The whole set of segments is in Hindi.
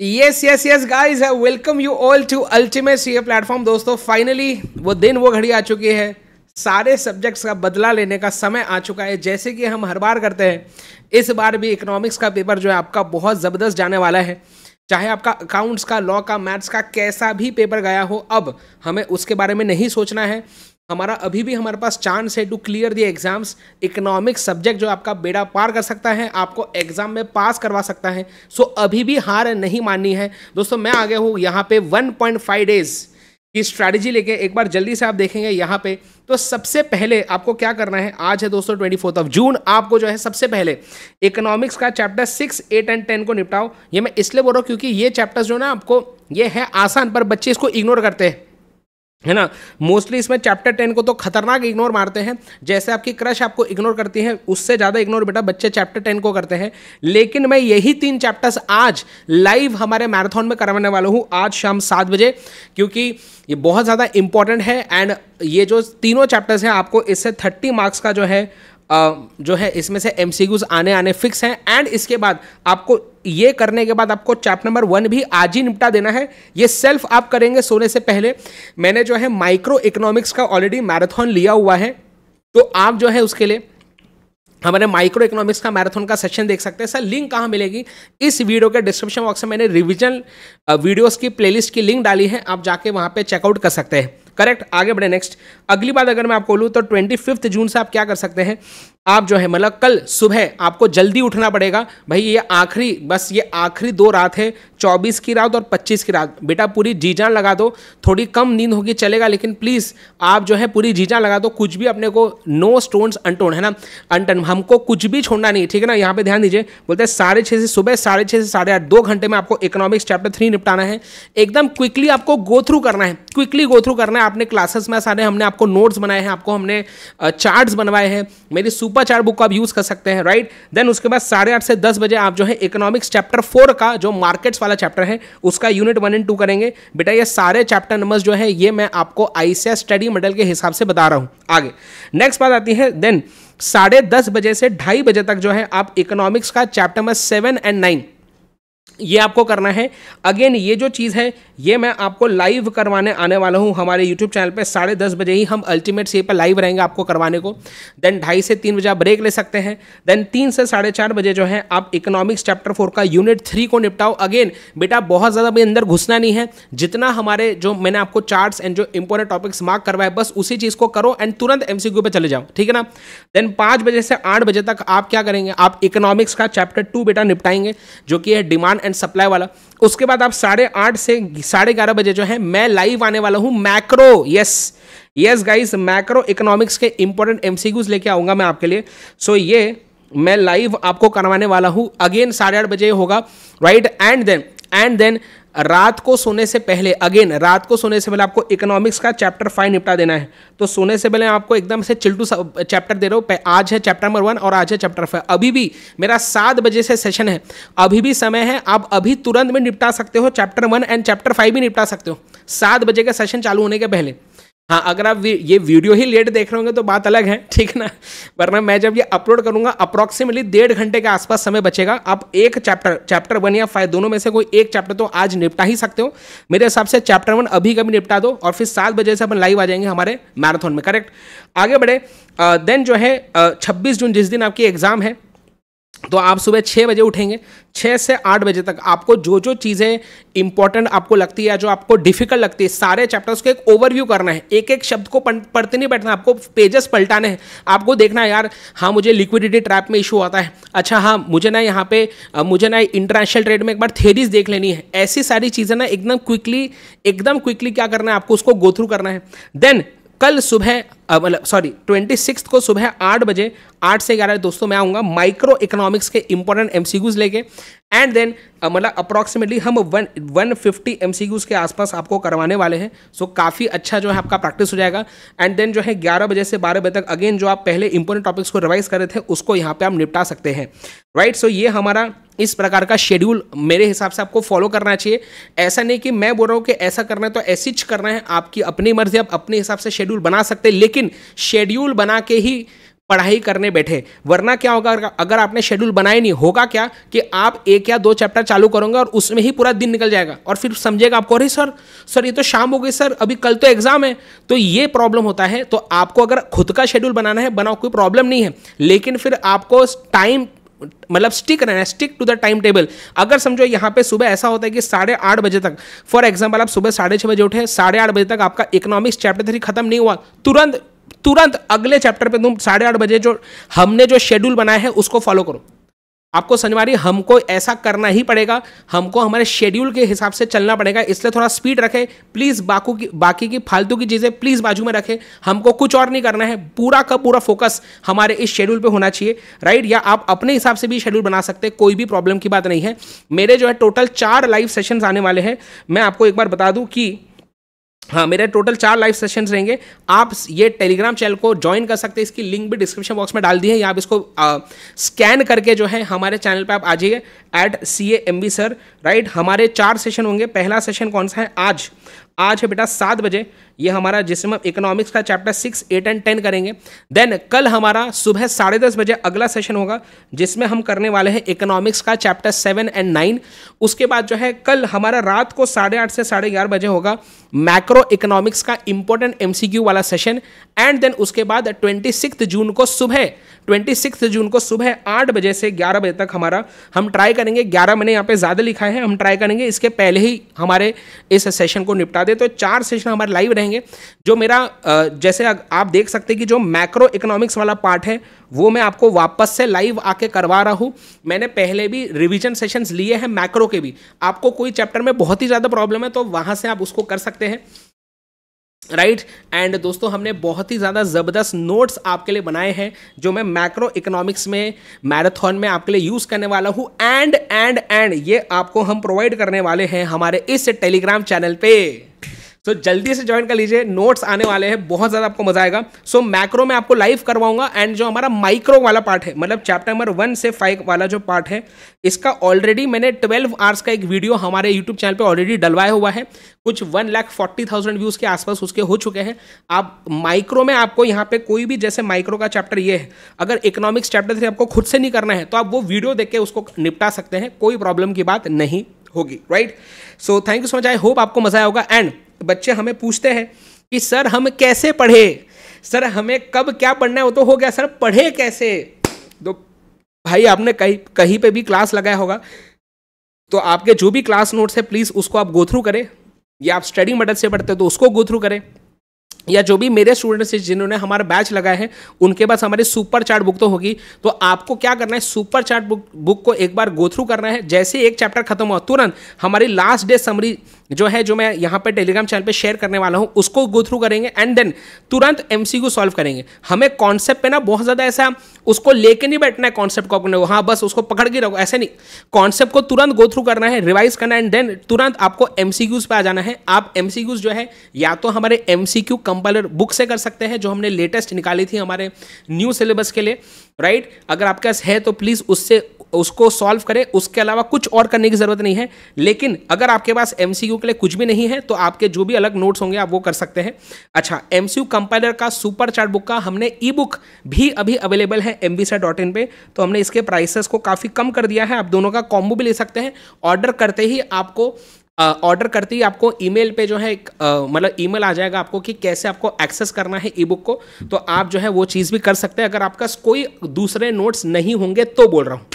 Yes yes yes guys welcome you all to ultimate C platform दोस्तों फाइनली वो दिन वो घड़ी आ चुकी है सारे सब्जेक्ट्स का बदला लेने का समय आ चुका है जैसे कि हम हर बार करते हैं इस बार भी इकोनॉमिक्स का पेपर जो है आपका बहुत ज़बरदस्त जाने वाला है चाहे आपका अकाउंट्स का लॉ का मैथ्स का कैसा भी पेपर गया हो अब हमें उसके बारे में नहीं सोचना है हमारा अभी भी हमारे पास चांस है to clear the exams economic subject जो आपका बेड़ा पार कर सकता है आपको एग्जाम में पास करवा सकता है सो अभी भी हार नहीं माननी है दोस्तों मैं आ गया हूँ यहाँ पे 1.5 डेज की स्ट्रैटेजी लेके एक बार जल्दी से आप देखेंगे यहाँ पे तो सबसे पहले आपको क्या करना है आज है दोस्तों ट्वेंटी फोर्थ ऑफ जून आपको जो है सबसे पहले इकोनॉमिक्स का chapter six eight and ten को निपटाओ ये मैं इसलिए बोल रहा हूँ क्योंकि ये चैप्टर्स जो ना आपको ये है आसान पर बच्चे इसको इग्नोर करते हैं है ना मोस्टली इसमें चैप्टर टेन को तो खतरनाक इग्नोर मारते हैं जैसे आपकी क्रश आपको इग्नोर करती है उससे ज़्यादा इग्नोर बेटा बच्चे चैप्टर टेन को करते हैं लेकिन मैं यही तीन चैप्टर्स आज लाइव हमारे मैराथन में करवाने वाला हूँ आज शाम सात बजे क्योंकि ये बहुत ज़्यादा इंपॉर्टेंट है एंड ये जो तीनों चैप्टर्स हैं आपको इससे थर्टी मार्क्स का जो है जो है इसमें से एम आने आने फिक्स हैं एंड इसके बाद आपको ये करने के बाद आपको चैप्टर नंबर वन भी आज ही निपटा देना है ये सेल्फ आप करेंगे सोने से पहले मैंने जो है माइक्रो इकोनॉमिक्स का ऑलरेडी मैराथन लिया हुआ है तो आप जो है उसके लिए हमारे माइक्रो इकोनॉमिक्स का मैराथन का सेशन देख सकते हैं सर लिंक कहाँ मिलेगी इस वीडियो के डिस्क्रिप्शन बॉक्स में मैंने रिविजन वीडियोज़ की प्लेलिस्ट की लिंक डाली है आप जाके वहाँ पर चेकआउट कर सकते हैं करेक्ट आगे बढ़े नेक्स्ट अगली बात अगर मैं आपको बोलूँ तो ट्वेंटी जून से आप क्या कर सकते हैं आप जो है मतलब कल सुबह आपको जल्दी उठना पड़ेगा भाई ये आखिरी बस ये आखिरी दो रात है चौबीस की रात और पच्चीस की रात बेटा पूरी जीजान लगा दो थोड़ी कम नींद होगी चलेगा लेकिन प्लीज़ आप जो है पूरी जीजान लगा दो कुछ भी अपने को नो स्टोन्स अनटोन है ना अनटन हमको कुछ भी छोड़ना नहीं ठीक है ना यहाँ पे ध्यान दीजिए बोलते हैं साढ़े छः से सुबह साढ़े छः से साढ़े आठ दो घंटे में आपको इकोनॉमिक्स चैप्टर थ्री निपटाना है एकदम क्विकली आपको गो थ्रू करना है क्विकली गो थ्रू करना है आपने क्लासेस में सारे हमने आपको नोट्स बनाए हैं आपको हमने चार्ट्स बनवाए हैं मेरी सुपर सुपर चार बुक को आप यूज कर सकते हैं राइट देन उसके बाद साढ़े आठ से दस बजे आप जो है इकोनॉमिक्स चैप्टर फोर का जो मार्केट्स वाला चैप्टर है उसका यूनिट वन एंड टू करेंगे बेटा ये सारे चैप्टर नंबर्स जो है ये मैं आपको आईसीएस स्टडी मॉडल के हिसाब से बता रहा हूँ आगे नेक्स्ट बात आती है देन साढ़े दस बजे से ढाई बजे तक जो है आप इकोनॉमिक्स का chapter number seven and nine ये आपको करना है अगेन ये जो चीज़ है ये मैं आपको लाइव करवाने आने वाला हूँ हमारे यूट्यूब चैनल पे साढ़े दस बजे ही हम अल्टीमेट से पर लाइव रहेंगे आपको करवाने को देन ढाई से तीन बजे आप ब्रेक ले सकते हैं देन तीन से साढ़े चार बजे जो है आप इकोनॉमिक्स चैप्टर फोर का यूनिट थ्री को निपटाओ अगेन बेटा बहुत ज़्यादा भी अंदर घुसना नहीं है जितना हमारे जो मैंने आपको चार्ट्स एंड जो इंपॉर्टेंट टॉपिक्स मार्क करवाए बस उसी चीज़ को करो एंड तुरंत एम सी पे चले जाओ ठीक है ना देन पाँच बजे से आठ बजे तक आप क्या करेंगे आप इकोनॉमिक्स का चैप्टर टू बेटा निपटाएंगे जो कि है डिमांड डिमांड एंड सप्लाई वाला उसके बाद आप साढ़े आठ से साढ़े ग्यारह बजे जो है मैं लाइव आने वाला हूँ macro yes yes guys macro economics के इंपॉर्टेंट एमसीक्यूज लेके आऊंगा मैं आपके लिए सो so, ये मैं लाइव आपको करवाने वाला हूँ अगेन साढ़े आठ बजे होगा right and then and then रात को सोने से पहले अगेन रात को सोने से पहले आपको इकोनॉमिक्स का चैप्टर फाइव निपटा देना है तो सोने से पहले आपको एकदम से चिल्टू चैप्टर दे रहा हूँ आज है चैप्टर नंबर वन और आज है चैप्टर फाइव अभी भी मेरा सात बजे से सेशन है अभी भी समय है आप अभी तुरंत में निपटा सकते हो chapter one and chapter five भी निपटा सकते हो सात बजे का सेशन चालू होने के पहले हाँ अगर आप ये वीडियो ही लेट देख रहे होंगे तो बात अलग है ठीक है ना वरना मैं जब ये अपलोड करूंगा अप्रॉक्सीमेटली डेढ़ घंटे के आसपास समय बचेगा आप एक चैप्टर चैप्टर वन या फाइव दोनों में से कोई एक चैप्टर तो आज निपटा ही सकते हो मेरे हिसाब से चैप्टर वन अभी कभी निपटा दो और फिर सात बजे से अपन लाइव आ जाएंगे हमारे मैराथन में करेक्ट आगे बढ़े देन जो है छब्बीस जून जिस दिन आपकी एग्जाम है तो आप सुबह छः बजे उठेंगे छः से आठ बजे तक आपको जो जो चीज़ें इंपॉर्टेंट आपको लगती है या जो आपको डिफिकल्ट लगती है सारे चैप्टर्स को एक ओवरव्यू करना है एक एक शब्द को पढ़ते नहीं बैठना आपको पेजेस पलटाने हैं आपको देखना है यार हाँ मुझे लिक्विडिटी ट्रैप में इशू आता है अच्छा हाँ मुझे ना यहाँ पे मुझे ना इंटरनेशनल ट्रेड में एक बार थेरीज देख लेनी है ऐसी सारी चीज़ें ना एकदम क्विकली एकदम क्विकली क्या करना है आपको उसको गो थ्रू करना है देन कल सुबह मतलब सॉरी ट्वेंटी सिक्स को सुबह आठ बजे आठ से ग्यारह दोस्तों मैं आऊँगा माइक्रो इकोनॉमिक्स के इंपॉर्टेंट एम लेके एंड देन मतलब अप्रॉक्सीमेटली हम वन वन फिफ्टी एम के आसपास आपको करवाने वाले हैं सो so, काफ़ी अच्छा जो है आपका प्रैक्टिस हो जाएगा एंड देन जो है ग्यारह बजे से बारह बजे तक अगेन जो आप पहले इंपॉर्टेंट टॉपिक्स को रिवाइज कर रहे थे उसको यहाँ पर आप निपटा सकते हैं राइट right? सो so, ये हमारा इस प्रकार का शेड्यूल मेरे हिसाब से आपको फॉलो करना चाहिए ऐसा नहीं कि मैं बोल रहा हूँ कि ऐसा करना है तो ऐसी करना है आपकी अपनी मर्जी आप अपने हिसाब से शेड्यूल बना सकते हैं लेकिन शेड्यूल बना के ही पढ़ाई करने बैठे वरना क्या होगा अगर आपने शेड्यूल बनाया नहीं होगा क्या कि आप एक या दो चैप्टर चालू करोगे और उसमें ही पूरा दिन निकल जाएगा और फिर समझेगा आपको अरे सर सर ये तो शाम हो गई सर अभी कल तो एग्ज़ाम है तो ये प्रॉब्लम होता है तो आपको अगर खुद का शेड्यूल बनाना है बनाओ कोई प्रॉब्लम नहीं है लेकिन फिर आपको टाइम मतलब स्टिक रहना है stick to the time table अगर समझो यहाँ पे सुबह ऐसा होता है कि साढ़े आठ बजे तक फॉर एग्जाम्पल आप सुबह साढ़े छः बजे उठे साढ़े आठ बजे तक आपका इकोनॉमिक्स चैप्टर थ्री खत्म नहीं हुआ तुरंत तुरंत अगले चैप्टर पे तुम साढ़े आठ बजे जो हमने जो शेड्यूल बनाया है उसको फॉलो करो आपको समझ हमको ऐसा करना ही पड़ेगा हमको हमारे शेड्यूल के हिसाब से चलना पड़ेगा इसलिए थोड़ा स्पीड रखें प्लीज़ बाकू की बाकी की फालतू की चीज़ें प्लीज़ बाजू में रखें हमको कुछ और नहीं करना है पूरा का पूरा फोकस हमारे इस शेड्यूल पे होना चाहिए राइट या आप अपने हिसाब से भी शेड्यूल बना सकते हैं कोई भी प्रॉब्लम की बात नहीं है मेरे जो है टोटल चार लाइव सेशंस आने वाले हैं मैं आपको एक बार बता दूँ कि हाँ मेरे टोटल चार लाइव सेशंस रहेंगे आप ये टेलीग्राम चैनल को ज्वाइन कर सकते हैं इसकी लिंक भी डिस्क्रिप्शन बॉक्स में डाल दी है या आप इसको आ, स्कैन करके जो है हमारे चैनल पे आप आ जाइए at C A M B sir right हमारे चार सेशन होंगे पहला सेशन कौन सा है आज आज है बेटा सात बजे ये हमारा जिसमें हम इकोनॉमिक्स का chapter six eight and ten करेंगे देन कल हमारा सुबह साढ़े दस बजे अगला सेशन होगा जिसमें हम करने वाले हैं इकोनॉमिक्स का चैप्टर सेवन एंड नाइन उसके बाद जो है कल हमारा रात को साढ़े आठ से साढ़े ग्यारह बजे होगा मैक्रो इकोनॉमिक्स का इंपॉर्टेंट एम वाला सेशन एंड देन उसके बाद ट्वेंटी सिक्स जून को सुबह ट्वेंटी सिक्स जून को सुबह आठ बजे से ग्यारह बजे तक हमारा हम ट्राई करेंगे ग्यारह मैंने यहाँ पे ज़्यादा लिखा है हम ट्राई करेंगे इसके पहले ही हमारे इस सेशन को निपटा बता देते तो चार सेशन हमारे लाइव रहेंगे जो मेरा जैसे आप देख सकते हैं कि जो मैक्रो इकोनॉमिक्स वाला पार्ट है वो मैं आपको वापस से लाइव आके करवा रहा हूँ मैंने पहले भी रिविजन सेशंस लिए हैं मैक्रो के भी आपको कोई चैप्टर में बहुत ही ज़्यादा प्रॉब्लम है तो वहाँ से आप उसको कर सकते हैं राइट right? एंड दोस्तों हमने बहुत ही ज़्यादा ज़बरदस्त नोट्स आपके लिए बनाए हैं जो मैं मैक्रो इकोनॉमिक्स में मैराथन में आपके लिए यूज़ करने वाला हूँ एंड एंड एंड ये आपको हम प्रोवाइड करने वाले हैं हमारे इस टेलीग्राम चैनल पे सो so, जल्दी से ज्वाइन कर लीजिए नोट्स आने वाले हैं बहुत ज़्यादा आपको मजा आएगा सो so, मैक्रो में आपको लाइव करवाऊंगा एंड जो हमारा माइक्रो वाला पार्ट है मतलब चैप्टर नंबर वन से फाइव वाला जो पार्ट है इसका ऑलरेडी मैंने ट्वेल्व आवर्स का एक वीडियो हमारे यूट्यूब चैनल पर ऑलरेडी डलवाया हुआ है कुछ one lakh forty thousand views के आसपास उसके हो चुके हैं आप माइक्रो में आपको यहाँ पे कोई भी जैसे माइक्रो का चैप्टर ये है अगर इकोनॉमिक्स चैप्टर थ्री आपको खुद से नहीं करना है तो आप वो वीडियो देख के उसको निपटा सकते हैं कोई प्रॉब्लम की बात नहीं होगी right so thank you so much I hope आपको मजा आएगा एंड बच्चे हमें पूछते हैं कि सर हम कैसे पढ़े सर हमें कब क्या पढ़ना है वो तो हो गया सर पढ़े कैसे तो भाई आपने कहीं कहीं पे भी क्लास लगाया होगा तो आपके जो भी क्लास नोट्स है प्लीज़ उसको आप गो थ्रू करें या आप स्टडी मदद से पढ़ते हो तो उसको गो थ्रू करें या जो भी मेरे स्टूडेंट्स हैं जिन्होंने हमारा बैच लगाया है उनके पास हमारी सुपर चार्ट बुक तो होगी तो आपको क्या करना है सुपर चार्ट बुक बुक को एक बार गो थ्रू करना है जैसे एक चैप्टर खत्म हुआ तुरंत हमारी लास्ट डे समरी जो है जो मैं यहाँ पे टेलीग्राम चैनल पे शेयर करने वाला हूँ उसको गो थ्रू करेंगे एंड देन तुरंत एम सॉल्व करेंगे हमें कॉन्सेप्ट पे ना बहुत ज़्यादा ऐसा उसको लेके नहीं बैठना है कॉन्सेप्ट को अपने हाँ बस उसको पकड़ के रखो ऐसे नहीं कॉन्सेप्ट को तुरंत गो थ्रू करना है रिवाइज करना है एंड देन तुरंत आपको एम सी पे आ जाना है आप एम सी जो है या तो हमारे एम सी कंपाइलर बुक से कर सकते हैं जो हमने लेटेस्ट निकाली थी हमारे न्यू सिलेबस के लिए राइट अगर आपके पास है तो प्लीज़ उससे उसको सॉल्व करें उसके अलावा कुछ और करने की ज़रूरत नहीं है लेकिन अगर आपके पास एम के लिए कुछ भी नहीं है तो आपके जो भी अलग नोट्स होंगे आप वो कर सकते हैं अच्छा एम कंपाइलर का सुपर चार्ट बुक का हमने ई बुक भी अभी अवेलेबल है एम डॉट इन पर तो हमने इसके प्राइसेस को काफ़ी कम कर दिया है आप दोनों का कॉम्बो भी ले सकते हैं ऑर्डर करते ही आपको ऑर्डर करते ही आपको ईमेल पे जो है एक मतलब ईमेल आ जाएगा आपको कि कैसे आपको एक्सेस करना है ई बुक को तो आप जो है वो चीज़ भी कर सकते हैं अगर आपका कोई दूसरे नोट्स नहीं होंगे तो बोल रहा हूँ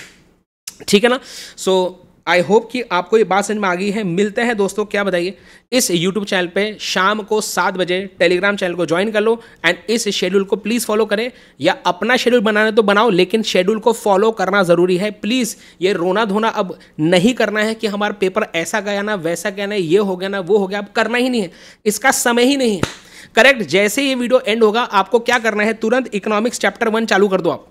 ठीक है ना सो so, आई होप कि आपको ये बात समझ में आ गई है मिलते हैं दोस्तों क्या बताइए इस यूट्यूब चैनल पे शाम को सात बजे टेलीग्राम चैनल को ज्वाइन कर लो एंड इस शेड्यूल को प्लीज़ फॉलो करें या अपना शेड्यूल बनाने तो बनाओ लेकिन शेड्यूल को फॉलो करना ज़रूरी है प्लीज़ ये रोना धोना अब नहीं करना है कि हमारा पेपर ऐसा गया ना वैसा गया ना ये हो गया ना वो हो गया अब करना ही नहीं है इसका समय ही नहीं है करेक्ट जैसे ये वीडियो एंड होगा आपको क्या करना है तुरंत इकोनॉमिक्स चैप्टर वन चालू कर दो आप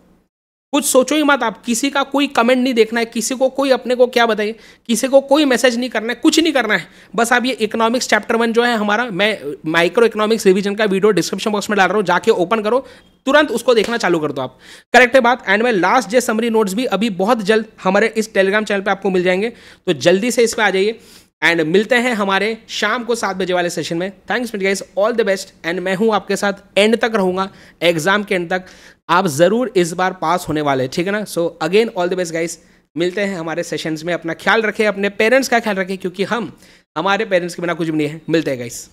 कुछ सोचो ही मत आप किसी का कोई कमेंट नहीं देखना है किसी को कोई अपने को क्या बताइए किसी को कोई मैसेज नहीं करना है कुछ नहीं करना है बस आप ये इकोनॉमिक्स चैप्टर वन जो है हमारा मैं माइक्रो इकोनॉमिक्स रिवीजन का वीडियो डिस्क्रिप्शन बॉक्स में डाल रहा हूँ जाके ओपन करो तुरंत उसको देखना चालू कर दो आप करेक्ट है बात एंड मैं लास्ट जे समरी नोट्स भी अभी बहुत जल्द हमारे इस टेलीग्राम चैनल पर आपको मिल जाएंगे तो जल्दी से इस पर आ जाइए एंड मिलते हैं हमारे शाम को सात बजे वाले सेशन में थैंक्स मिट guys all the best and मैं हूँ आपके साथ एंड तक रहूँगा एग्जाम के एंड तक आप ज़रूर इस बार पास होने वाले ठीक है ना so again all the best guys मिलते हैं हमारे सेशंस में अपना ख्याल रखें अपने पेरेंट्स का ख्याल रखें क्योंकि हम हमारे पेरेंट्स के बिना कुछ भी नहीं है मिलते हैं गाइस